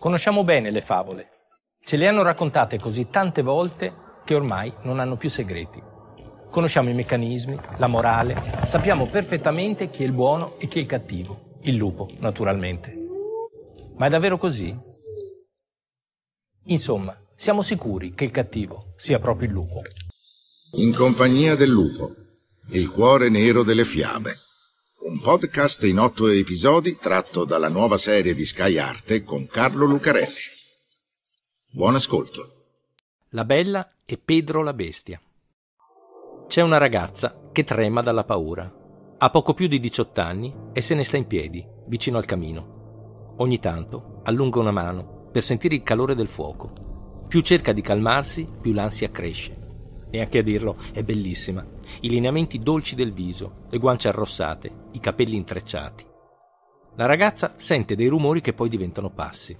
Conosciamo bene le favole. Ce le hanno raccontate così tante volte che ormai non hanno più segreti. Conosciamo i meccanismi, la morale, sappiamo perfettamente chi è il buono e chi è il cattivo, il lupo, naturalmente. Ma è davvero così? Insomma, siamo sicuri che il cattivo sia proprio il lupo. In compagnia del lupo, il cuore nero delle fiabe un podcast in otto episodi tratto dalla nuova serie di Sky Arte con Carlo Lucarelli. Buon ascolto. La Bella e Pedro la Bestia. C'è una ragazza che trema dalla paura. Ha poco più di 18 anni e se ne sta in piedi, vicino al camino. Ogni tanto allunga una mano per sentire il calore del fuoco. Più cerca di calmarsi, più l'ansia cresce. Neanche a dirlo, è bellissima. I lineamenti dolci del viso, le guance arrossate, i capelli intrecciati. La ragazza sente dei rumori che poi diventano passi.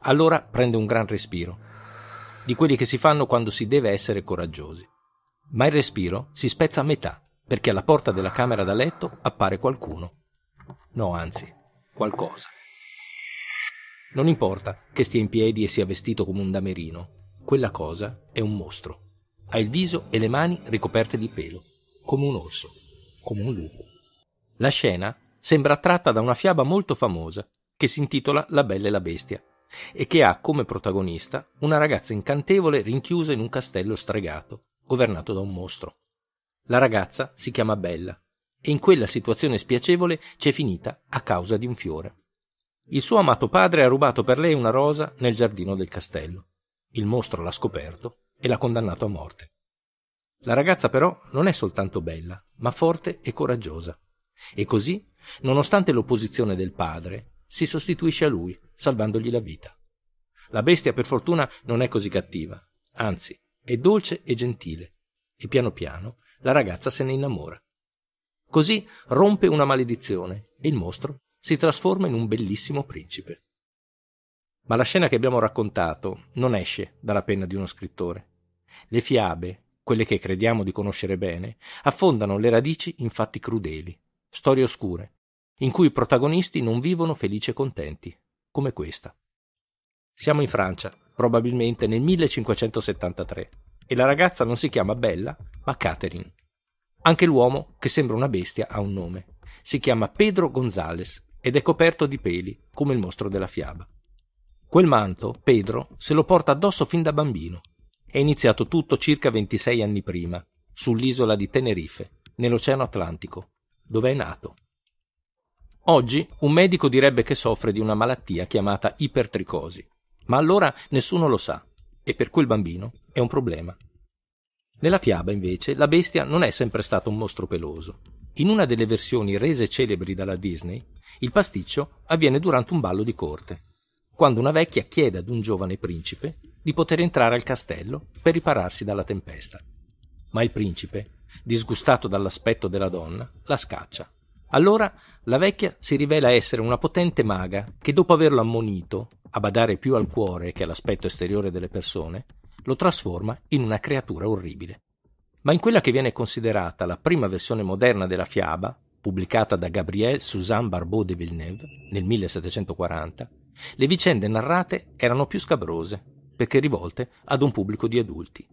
Allora prende un gran respiro, di quelli che si fanno quando si deve essere coraggiosi. Ma il respiro si spezza a metà, perché alla porta della camera da letto appare qualcuno. No, anzi, qualcosa. Non importa che stia in piedi e sia vestito come un damerino, quella cosa è un mostro. Ha il viso e le mani ricoperte di pelo, come un orso come un lupo. La scena sembra tratta da una fiaba molto famosa che si intitola La Bella e la Bestia e che ha come protagonista una ragazza incantevole rinchiusa in un castello stregato, governato da un mostro. La ragazza si chiama Bella e in quella situazione spiacevole c'è finita a causa di un fiore. Il suo amato padre ha rubato per lei una rosa nel giardino del castello. Il mostro l'ha scoperto e l'ha condannato a morte. La ragazza però non è soltanto bella, ma forte e coraggiosa. E così, nonostante l'opposizione del padre, si sostituisce a lui, salvandogli la vita. La bestia, per fortuna, non è così cattiva, anzi, è dolce e gentile, e piano piano la ragazza se ne innamora. Così rompe una maledizione e il mostro si trasforma in un bellissimo principe. Ma la scena che abbiamo raccontato non esce dalla penna di uno scrittore. Le fiabe quelle che crediamo di conoscere bene, affondano le radici in fatti crudeli, storie oscure, in cui i protagonisti non vivono felici e contenti, come questa. Siamo in Francia, probabilmente nel 1573, e la ragazza non si chiama Bella, ma Catherine. Anche l'uomo, che sembra una bestia, ha un nome. Si chiama Pedro Gonzales ed è coperto di peli, come il mostro della fiaba. Quel manto, Pedro, se lo porta addosso fin da bambino è iniziato tutto circa 26 anni prima, sull'isola di Tenerife, nell'Oceano Atlantico, dove è nato. Oggi un medico direbbe che soffre di una malattia chiamata ipertricosi, ma allora nessuno lo sa e per quel bambino è un problema. Nella fiaba, invece, la bestia non è sempre stato un mostro peloso. In una delle versioni rese celebri dalla Disney, il pasticcio avviene durante un ballo di corte, quando una vecchia chiede ad un giovane principe di poter entrare al castello per ripararsi dalla tempesta. Ma il principe, disgustato dall'aspetto della donna, la scaccia. Allora la vecchia si rivela essere una potente maga che, dopo averlo ammonito a badare più al cuore che all'aspetto esteriore delle persone, lo trasforma in una creatura orribile. Ma in quella che viene considerata la prima versione moderna della fiaba, pubblicata da Gabriel Suzanne Barbeau de Villeneuve nel 1740, le vicende narrate erano più scabrose perché rivolte ad un pubblico di adulti.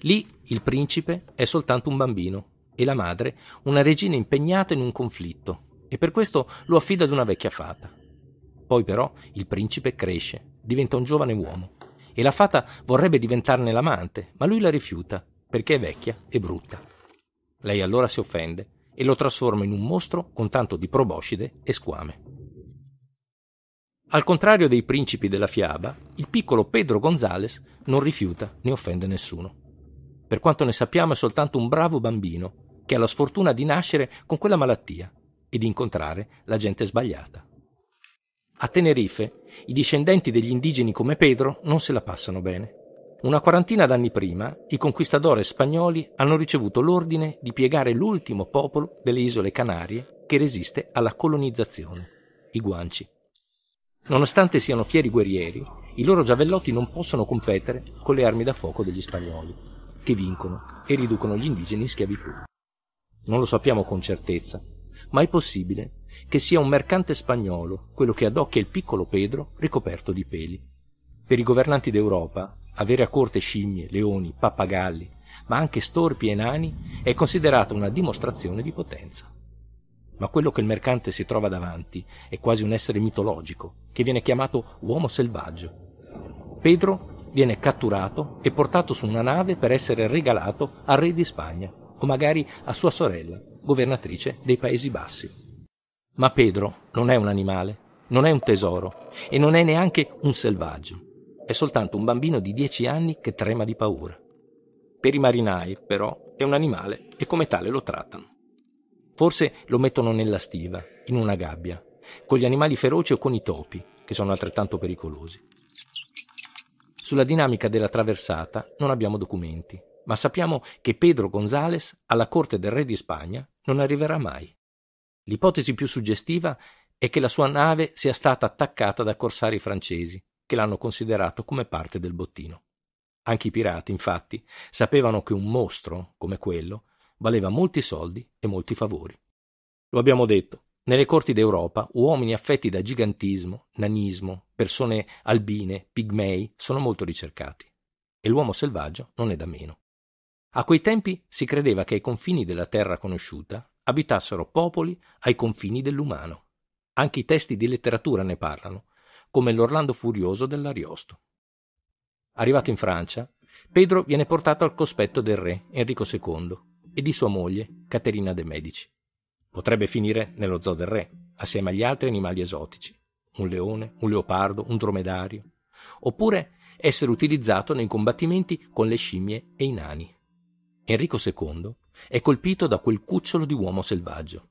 Lì il principe è soltanto un bambino e la madre una regina impegnata in un conflitto e per questo lo affida ad una vecchia fata. Poi però il principe cresce, diventa un giovane uomo e la fata vorrebbe diventarne l'amante, ma lui la rifiuta perché è vecchia e brutta. Lei allora si offende e lo trasforma in un mostro con tanto di proboscide e squame. Al contrario dei principi della fiaba, il piccolo Pedro Gonzales non rifiuta né offende nessuno. Per quanto ne sappiamo è soltanto un bravo bambino che ha la sfortuna di nascere con quella malattia e di incontrare la gente sbagliata. A Tenerife i discendenti degli indigeni come Pedro non se la passano bene. Una quarantina d'anni prima i conquistadores spagnoli hanno ricevuto l'ordine di piegare l'ultimo popolo delle isole Canarie che resiste alla colonizzazione, i guanci Nonostante siano fieri guerrieri, i loro giavellotti non possono competere con le armi da fuoco degli spagnoli, che vincono e riducono gli indigeni in schiavitù. Non lo sappiamo con certezza, ma è possibile che sia un mercante spagnolo quello che adocchia il piccolo Pedro ricoperto di peli. Per i governanti d'Europa, avere a corte scimmie, leoni, pappagalli, ma anche storpi e nani è considerata una dimostrazione di potenza ma quello che il mercante si trova davanti è quasi un essere mitologico, che viene chiamato uomo selvaggio. Pedro viene catturato e portato su una nave per essere regalato al re di Spagna, o magari a sua sorella, governatrice dei Paesi Bassi. Ma Pedro non è un animale, non è un tesoro e non è neanche un selvaggio. È soltanto un bambino di dieci anni che trema di paura. Per i marinai, però, è un animale e come tale lo trattano. Forse lo mettono nella stiva, in una gabbia, con gli animali feroci o con i topi, che sono altrettanto pericolosi. Sulla dinamica della traversata non abbiamo documenti, ma sappiamo che Pedro Gonzales alla corte del re di Spagna non arriverà mai. L'ipotesi più suggestiva è che la sua nave sia stata attaccata da corsari francesi, che l'hanno considerato come parte del bottino. Anche i pirati, infatti, sapevano che un mostro come quello valeva molti soldi e molti favori. Lo abbiamo detto, nelle corti d'Europa uomini affetti da gigantismo, nanismo, persone albine, pigmei sono molto ricercati e l'uomo selvaggio non è da meno. A quei tempi si credeva che ai confini della terra conosciuta abitassero popoli ai confini dell'umano. Anche i testi di letteratura ne parlano, come l'Orlando Furioso dell'Ariosto. Arrivato in Francia, Pedro viene portato al cospetto del re Enrico II e di sua moglie, Caterina de' Medici. Potrebbe finire nello zoo del re, assieme agli altri animali esotici, un leone, un leopardo, un dromedario, oppure essere utilizzato nei combattimenti con le scimmie e i nani. Enrico II è colpito da quel cucciolo di uomo selvaggio.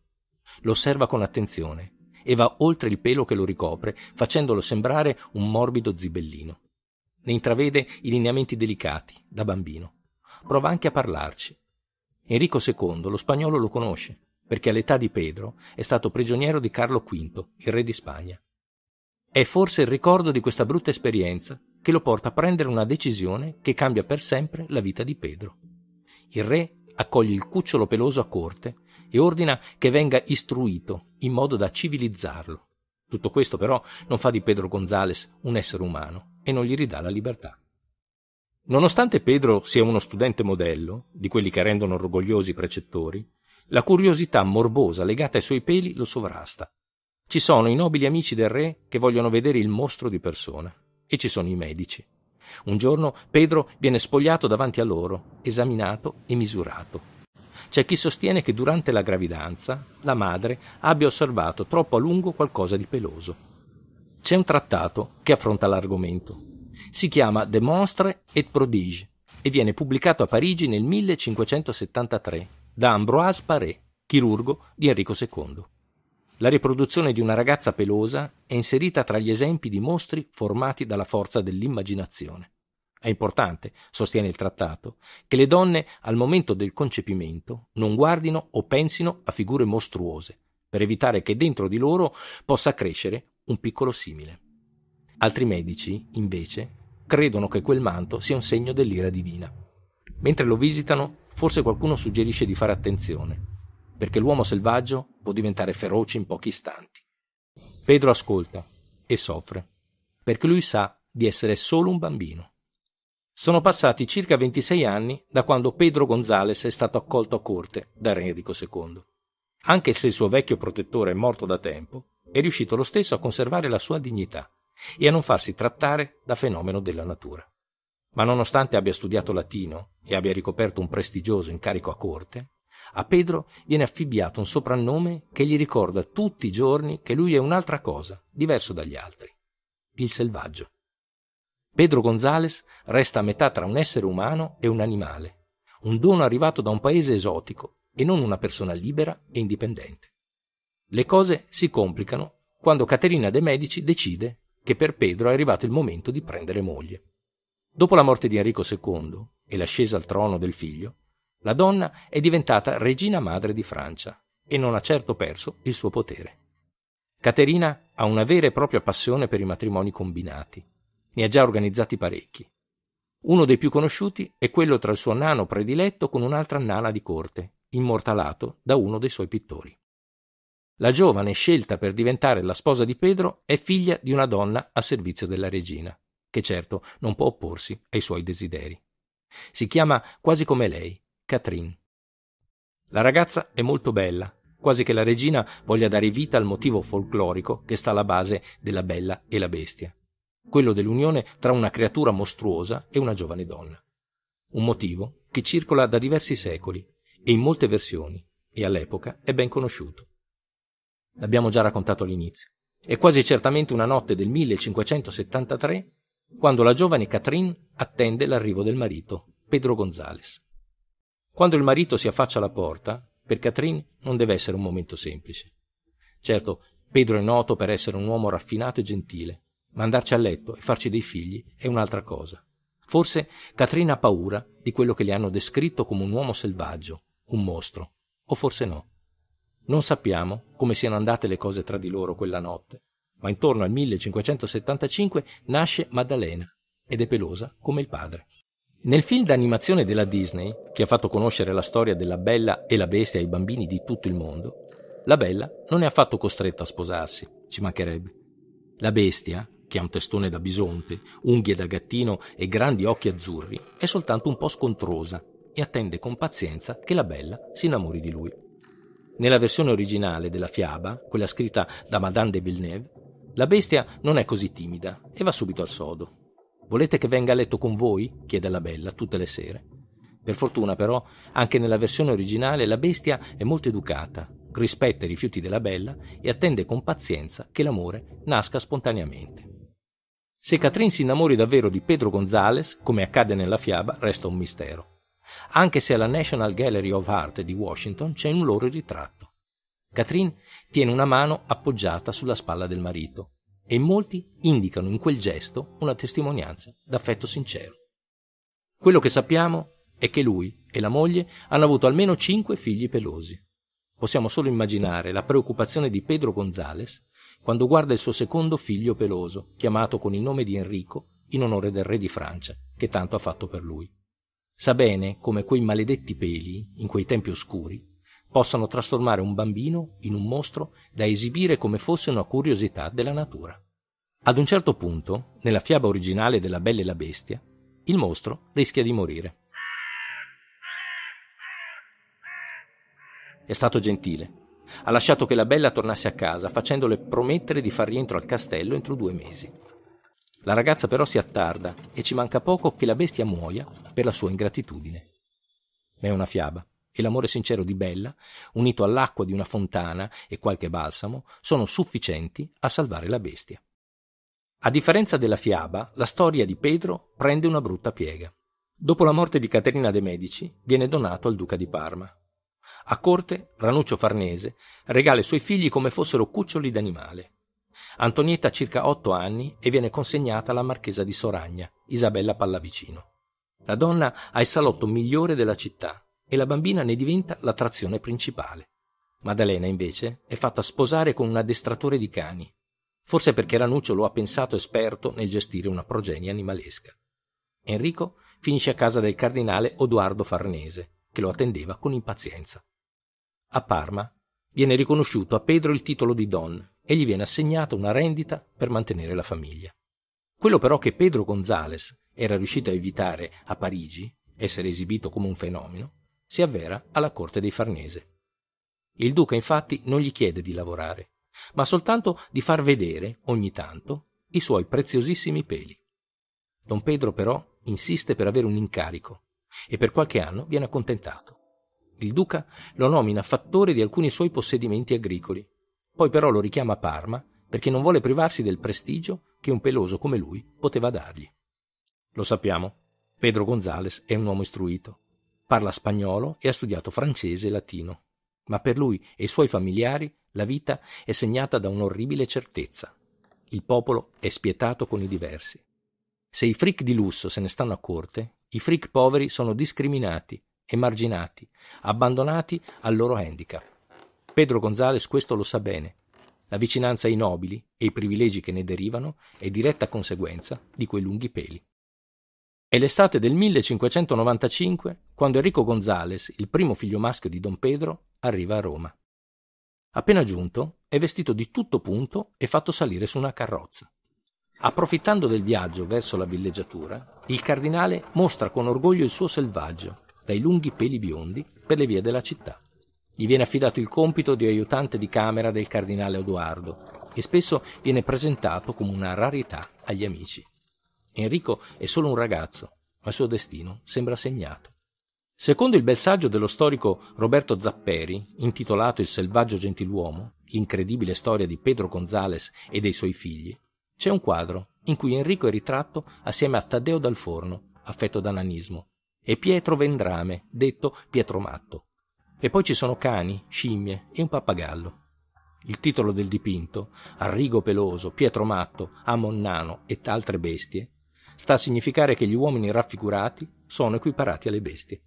Lo osserva con attenzione e va oltre il pelo che lo ricopre, facendolo sembrare un morbido zibellino. Ne intravede i lineamenti delicati, da bambino. Prova anche a parlarci, Enrico II lo spagnolo lo conosce, perché all'età di Pedro è stato prigioniero di Carlo V, il re di Spagna. È forse il ricordo di questa brutta esperienza che lo porta a prendere una decisione che cambia per sempre la vita di Pedro. Il re accoglie il cucciolo peloso a corte e ordina che venga istruito in modo da civilizzarlo. Tutto questo però non fa di Pedro Gonzales un essere umano e non gli ridà la libertà. Nonostante Pedro sia uno studente modello, di quelli che rendono orgogliosi i precettori, la curiosità morbosa legata ai suoi peli lo sovrasta. Ci sono i nobili amici del re che vogliono vedere il mostro di persona e ci sono i medici. Un giorno Pedro viene spogliato davanti a loro, esaminato e misurato. C'è chi sostiene che durante la gravidanza la madre abbia osservato troppo a lungo qualcosa di peloso. C'è un trattato che affronta l'argomento, si chiama De monstre et prodiges e viene pubblicato a Parigi nel 1573 da Ambroise Paré, chirurgo di Enrico II. La riproduzione di una ragazza pelosa è inserita tra gli esempi di mostri formati dalla forza dell'immaginazione. È importante, sostiene il trattato, che le donne al momento del concepimento non guardino o pensino a figure mostruose, per evitare che dentro di loro possa crescere un piccolo simile. Altri medici, invece, credono che quel manto sia un segno dell'ira divina. Mentre lo visitano, forse qualcuno suggerisce di fare attenzione, perché l'uomo selvaggio può diventare feroce in pochi istanti. Pedro ascolta e soffre, perché lui sa di essere solo un bambino. Sono passati circa 26 anni da quando Pedro Gonzales è stato accolto a corte da Re Enrico II. Anche se il suo vecchio protettore è morto da tempo, è riuscito lo stesso a conservare la sua dignità e a non farsi trattare da fenomeno della natura. Ma nonostante abbia studiato latino e abbia ricoperto un prestigioso incarico a corte, a Pedro viene affibbiato un soprannome che gli ricorda tutti i giorni che lui è un'altra cosa, diverso dagli altri, il selvaggio. Pedro Gonzales resta a metà tra un essere umano e un animale, un dono arrivato da un paese esotico e non una persona libera e indipendente. Le cose si complicano quando Caterina de' Medici decide che per Pedro è arrivato il momento di prendere moglie. Dopo la morte di Enrico II e l'ascesa al trono del figlio, la donna è diventata regina madre di Francia e non ha certo perso il suo potere. Caterina ha una vera e propria passione per i matrimoni combinati. Ne ha già organizzati parecchi. Uno dei più conosciuti è quello tra il suo nano prediletto con un'altra nana di corte, immortalato da uno dei suoi pittori. La giovane scelta per diventare la sposa di Pedro è figlia di una donna a servizio della regina, che certo non può opporsi ai suoi desideri. Si chiama quasi come lei, Catherine. La ragazza è molto bella, quasi che la regina voglia dare vita al motivo folclorico che sta alla base della bella e la bestia, quello dell'unione tra una creatura mostruosa e una giovane donna. Un motivo che circola da diversi secoli e in molte versioni, e all'epoca è ben conosciuto l'abbiamo già raccontato all'inizio, è quasi certamente una notte del 1573 quando la giovane Catrin attende l'arrivo del marito, Pedro Gonzales. Quando il marito si affaccia alla porta, per Catrin non deve essere un momento semplice. Certo, Pedro è noto per essere un uomo raffinato e gentile, ma andarci a letto e farci dei figli è un'altra cosa. Forse Catherine ha paura di quello che le hanno descritto come un uomo selvaggio, un mostro, o forse no. Non sappiamo come siano andate le cose tra di loro quella notte, ma intorno al 1575 nasce Maddalena ed è pelosa come il padre. Nel film d'animazione della Disney, che ha fatto conoscere la storia della Bella e la Bestia ai bambini di tutto il mondo, la Bella non è affatto costretta a sposarsi, ci mancherebbe. La Bestia, che ha un testone da bisonte, unghie da gattino e grandi occhi azzurri, è soltanto un po' scontrosa e attende con pazienza che la Bella si innamori di lui. Nella versione originale della fiaba, quella scritta da Madame de Villeneuve, la bestia non è così timida e va subito al sodo. Volete che venga a letto con voi? chiede la bella tutte le sere. Per fortuna però, anche nella versione originale la bestia è molto educata, rispetta i rifiuti della bella e attende con pazienza che l'amore nasca spontaneamente. Se Catrin si innamori davvero di Pedro Gonzales, come accade nella fiaba, resta un mistero anche se alla National Gallery of Art di Washington c'è un loro ritratto. Catherine tiene una mano appoggiata sulla spalla del marito e molti indicano in quel gesto una testimonianza d'affetto sincero. Quello che sappiamo è che lui e la moglie hanno avuto almeno cinque figli pelosi. Possiamo solo immaginare la preoccupazione di Pedro Gonzales quando guarda il suo secondo figlio peloso, chiamato con il nome di Enrico in onore del re di Francia, che tanto ha fatto per lui. Sa bene come quei maledetti peli, in quei tempi oscuri, possano trasformare un bambino in un mostro da esibire come fosse una curiosità della natura. Ad un certo punto, nella fiaba originale della Bella e la Bestia, il mostro rischia di morire. È stato gentile. Ha lasciato che la Bella tornasse a casa facendole promettere di far rientro al castello entro due mesi. La ragazza però si attarda e ci manca poco che la bestia muoia per la sua ingratitudine. È una fiaba e l'amore sincero di Bella, unito all'acqua di una fontana e qualche balsamo, sono sufficienti a salvare la bestia. A differenza della fiaba, la storia di Pedro prende una brutta piega. Dopo la morte di Caterina de' Medici, viene donato al duca di Parma. A corte, Ranuccio Farnese regala i suoi figli come fossero cuccioli d'animale Antonietta ha circa otto anni e viene consegnata alla marchesa di Soragna, Isabella Pallavicino. La donna ha il salotto migliore della città e la bambina ne diventa l'attrazione principale. Maddalena, invece, è fatta sposare con un addestratore di cani, forse perché Ranuccio lo ha pensato esperto nel gestire una progenie animalesca. Enrico finisce a casa del cardinale Odoardo Farnese, che lo attendeva con impazienza. A Parma viene riconosciuto a Pedro il titolo di Don e gli viene assegnata una rendita per mantenere la famiglia. Quello però che Pedro Gonzales era riuscito a evitare a Parigi, essere esibito come un fenomeno, si avvera alla corte dei Farnese. Il duca infatti non gli chiede di lavorare, ma soltanto di far vedere ogni tanto i suoi preziosissimi peli. Don Pedro però insiste per avere un incarico e per qualche anno viene accontentato. Il duca lo nomina fattore di alcuni suoi possedimenti agricoli poi però lo richiama a Parma perché non vuole privarsi del prestigio che un peloso come lui poteva dargli. Lo sappiamo, Pedro Gonzales è un uomo istruito, parla spagnolo e ha studiato francese e latino, ma per lui e i suoi familiari la vita è segnata da un'orribile certezza. Il popolo è spietato con i diversi. Se i fric di lusso se ne stanno a corte, i fric poveri sono discriminati, emarginati, abbandonati al loro handicap. Pedro Gonzales questo lo sa bene. La vicinanza ai nobili e i privilegi che ne derivano è diretta conseguenza di quei lunghi peli. È l'estate del 1595 quando Enrico Gonzales, il primo figlio maschio di Don Pedro, arriva a Roma. Appena giunto, è vestito di tutto punto e fatto salire su una carrozza. Approfittando del viaggio verso la villeggiatura, il cardinale mostra con orgoglio il suo selvaggio, dai lunghi peli biondi, per le vie della città. Gli viene affidato il compito di aiutante di camera del cardinale Odoardo e spesso viene presentato come una rarità agli amici. Enrico è solo un ragazzo, ma il suo destino sembra segnato. Secondo il bel saggio dello storico Roberto Zapperi, intitolato Il selvaggio gentiluomo, l'incredibile storia di Pedro Gonzales e dei suoi figli, c'è un quadro in cui Enrico è ritratto assieme a Taddeo Dal Forno, affetto da nanismo, e Pietro Vendrame, detto Pietro Matto, e poi ci sono cani, scimmie e un pappagallo. Il titolo del dipinto, Arrigo Peloso, Pietro Matto, Amonnano e altre bestie, sta a significare che gli uomini raffigurati sono equiparati alle bestie.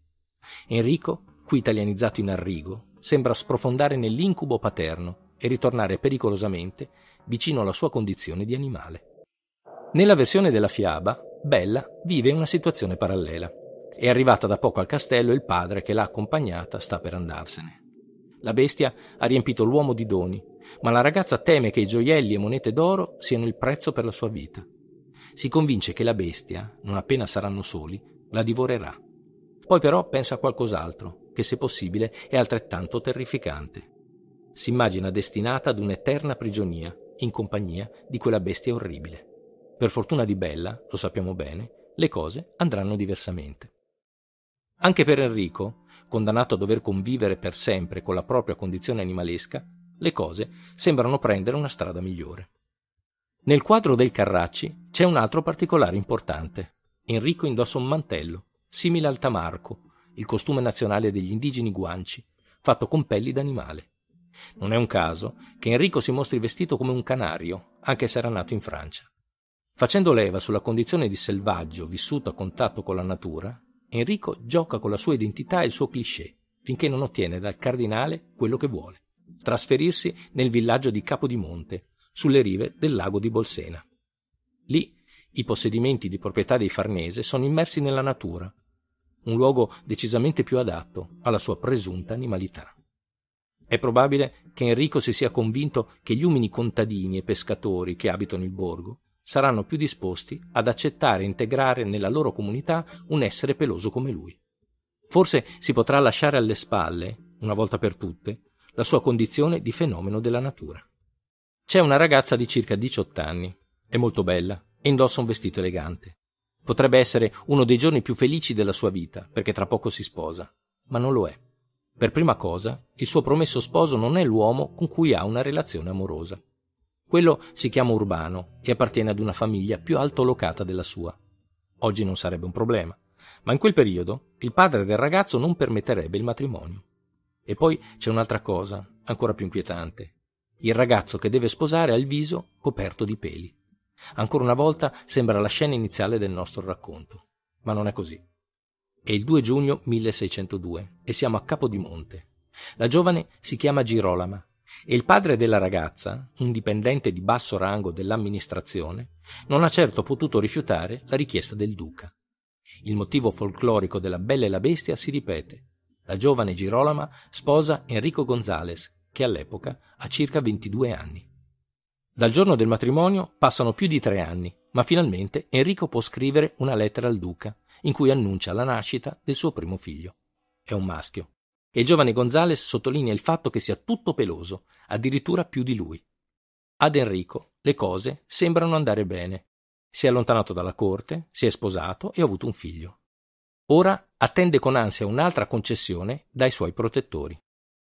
Enrico, qui italianizzato in Arrigo, sembra sprofondare nell'incubo paterno e ritornare pericolosamente vicino alla sua condizione di animale. Nella versione della fiaba, Bella vive una situazione parallela. È arrivata da poco al castello e il padre che l'ha accompagnata sta per andarsene. La bestia ha riempito l'uomo di doni, ma la ragazza teme che i gioielli e monete d'oro siano il prezzo per la sua vita. Si convince che la bestia, non appena saranno soli, la divorerà. Poi però pensa a qualcos'altro, che se possibile è altrettanto terrificante. Si immagina destinata ad un'eterna prigionia, in compagnia di quella bestia orribile. Per fortuna di Bella, lo sappiamo bene, le cose andranno diversamente. Anche per Enrico, condannato a dover convivere per sempre con la propria condizione animalesca, le cose sembrano prendere una strada migliore. Nel quadro del Carracci c'è un altro particolare importante. Enrico indossa un mantello, simile al tamarco, il costume nazionale degli indigeni guanci, fatto con pelli d'animale. Non è un caso che Enrico si mostri vestito come un canario, anche se era nato in Francia. Facendo leva sulla condizione di selvaggio vissuto a contatto con la natura, Enrico gioca con la sua identità e il suo cliché, finché non ottiene dal cardinale quello che vuole, trasferirsi nel villaggio di Capodimonte, sulle rive del lago di Bolsena. Lì i possedimenti di proprietà dei Farnese sono immersi nella natura, un luogo decisamente più adatto alla sua presunta animalità. È probabile che Enrico si sia convinto che gli umini contadini e pescatori che abitano il borgo saranno più disposti ad accettare e integrare nella loro comunità un essere peloso come lui. Forse si potrà lasciare alle spalle, una volta per tutte, la sua condizione di fenomeno della natura. C'è una ragazza di circa 18 anni, è molto bella e indossa un vestito elegante. Potrebbe essere uno dei giorni più felici della sua vita, perché tra poco si sposa, ma non lo è. Per prima cosa, il suo promesso sposo non è l'uomo con cui ha una relazione amorosa. Quello si chiama Urbano e appartiene ad una famiglia più altolocata della sua. Oggi non sarebbe un problema, ma in quel periodo il padre del ragazzo non permetterebbe il matrimonio. E poi c'è un'altra cosa, ancora più inquietante. Il ragazzo che deve sposare ha il viso coperto di peli. Ancora una volta sembra la scena iniziale del nostro racconto, ma non è così. È il 2 giugno 1602 e siamo a Capodimonte. La giovane si chiama Girolama e il padre della ragazza, un dipendente di basso rango dell'amministrazione, non ha certo potuto rifiutare la richiesta del duca. Il motivo folclorico della Bella e la Bestia si ripete. La giovane Girolama sposa Enrico Gonzales, che all'epoca ha circa 22 anni. Dal giorno del matrimonio passano più di tre anni, ma finalmente Enrico può scrivere una lettera al duca in cui annuncia la nascita del suo primo figlio. È un maschio, e il giovane Gonzales sottolinea il fatto che sia tutto peloso, addirittura più di lui. Ad Enrico le cose sembrano andare bene. Si è allontanato dalla corte, si è sposato e ha avuto un figlio. Ora attende con ansia un'altra concessione dai suoi protettori.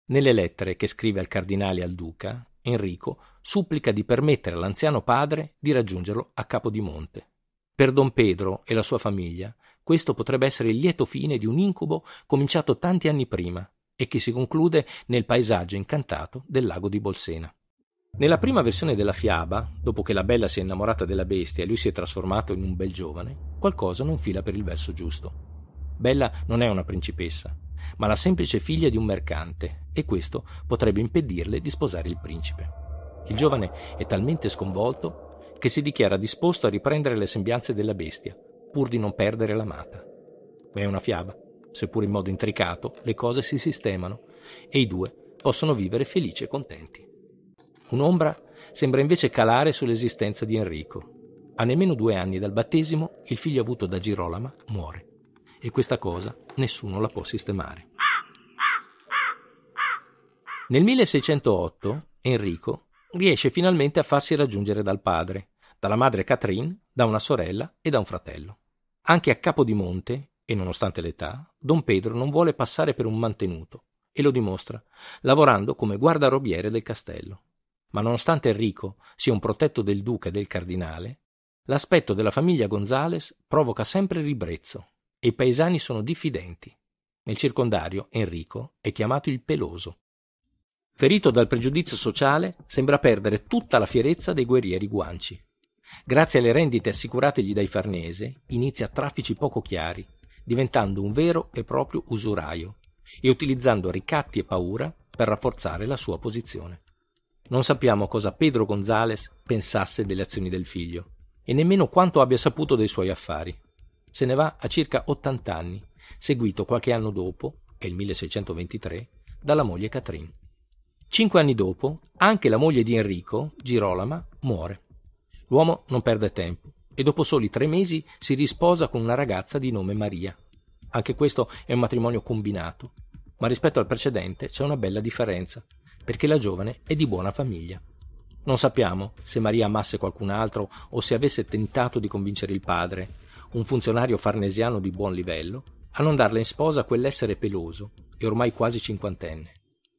Nelle lettere che scrive al cardinale e al duca, Enrico supplica di permettere all'anziano padre di raggiungerlo a Capodimonte. Per don Pedro e la sua famiglia questo potrebbe essere il lieto fine di un incubo cominciato tanti anni prima e che si conclude nel paesaggio incantato del lago di Bolsena. Nella prima versione della fiaba, dopo che la bella si è innamorata della bestia e lui si è trasformato in un bel giovane, qualcosa non fila per il verso giusto. Bella non è una principessa, ma la semplice figlia di un mercante, e questo potrebbe impedirle di sposare il principe. Il giovane è talmente sconvolto che si dichiara disposto a riprendere le sembianze della bestia, pur di non perdere l'amata. È una fiaba, seppur in modo intricato, le cose si sistemano e i due possono vivere felici e contenti. Un'ombra sembra invece calare sull'esistenza di Enrico. A nemmeno due anni dal battesimo, il figlio avuto da Girolama muore e questa cosa nessuno la può sistemare. Nel 1608 Enrico riesce finalmente a farsi raggiungere dal padre, dalla madre Catherine, da una sorella e da un fratello. Anche a Capodimonte, e nonostante l'età, don Pedro non vuole passare per un mantenuto, e lo dimostra, lavorando come guardarobiere del castello. Ma nonostante Enrico sia un protetto del duca e del cardinale, l'aspetto della famiglia Gonzales provoca sempre ribrezzo e i paesani sono diffidenti. Nel circondario Enrico è chiamato il peloso. Ferito dal pregiudizio sociale, sembra perdere tutta la fierezza dei guerrieri guanci. Grazie alle rendite assicurategli dai Farnese, inizia traffici poco chiari, diventando un vero e proprio usuraio e utilizzando ricatti e paura per rafforzare la sua posizione. Non sappiamo cosa Pedro Gonzales pensasse delle azioni del figlio e nemmeno quanto abbia saputo dei suoi affari. Se ne va a circa 80 anni, seguito qualche anno dopo, è il 1623, dalla moglie Catherine. Cinque anni dopo, anche la moglie di Enrico, Girolama, muore. L'uomo non perde tempo e dopo soli tre mesi si risposa con una ragazza di nome Maria. Anche questo è un matrimonio combinato, ma rispetto al precedente c'è una bella differenza, perché la giovane è di buona famiglia. Non sappiamo se Maria amasse qualcun altro o se avesse tentato di convincere il padre, un funzionario farnesiano di buon livello, a non darle in sposa quell'essere peloso e ormai quasi cinquantenne.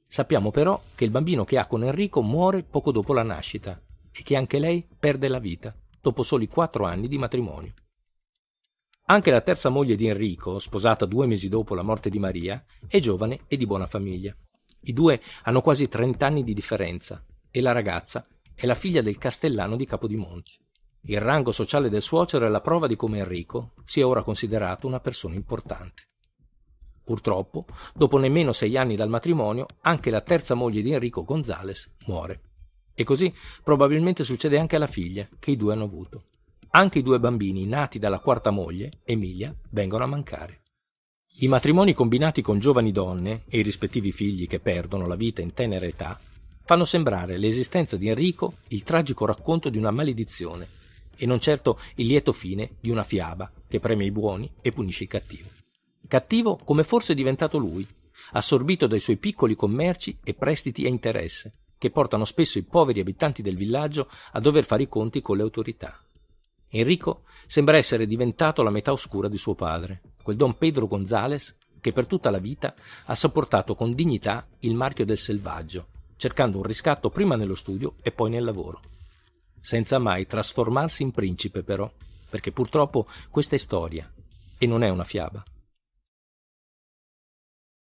Sappiamo però che il bambino che ha con Enrico muore poco dopo la nascita e che anche lei perde la vita dopo soli quattro anni di matrimonio. Anche la terza moglie di Enrico, sposata due mesi dopo la morte di Maria, è giovane e di buona famiglia. I due hanno quasi trent'anni di differenza e la ragazza è la figlia del castellano di Capodimonte. Il rango sociale del suocero è la prova di come Enrico sia ora considerato una persona importante. Purtroppo, dopo nemmeno sei anni dal matrimonio, anche la terza moglie di Enrico Gonzales muore. E così probabilmente succede anche alla figlia che i due hanno avuto. Anche i due bambini nati dalla quarta moglie, Emilia, vengono a mancare. I matrimoni combinati con giovani donne e i rispettivi figli che perdono la vita in tenera età fanno sembrare l'esistenza di Enrico il tragico racconto di una maledizione e non certo il lieto fine di una fiaba che preme i buoni e punisce i cattivi. Cattivo come forse è diventato lui, assorbito dai suoi piccoli commerci e prestiti a interesse, che portano spesso i poveri abitanti del villaggio a dover fare i conti con le autorità. Enrico sembra essere diventato la metà oscura di suo padre, quel don Pedro Gonzales che per tutta la vita ha sopportato con dignità il marchio del selvaggio, cercando un riscatto prima nello studio e poi nel lavoro. Senza mai trasformarsi in principe però, perché purtroppo questa è storia e non è una fiaba.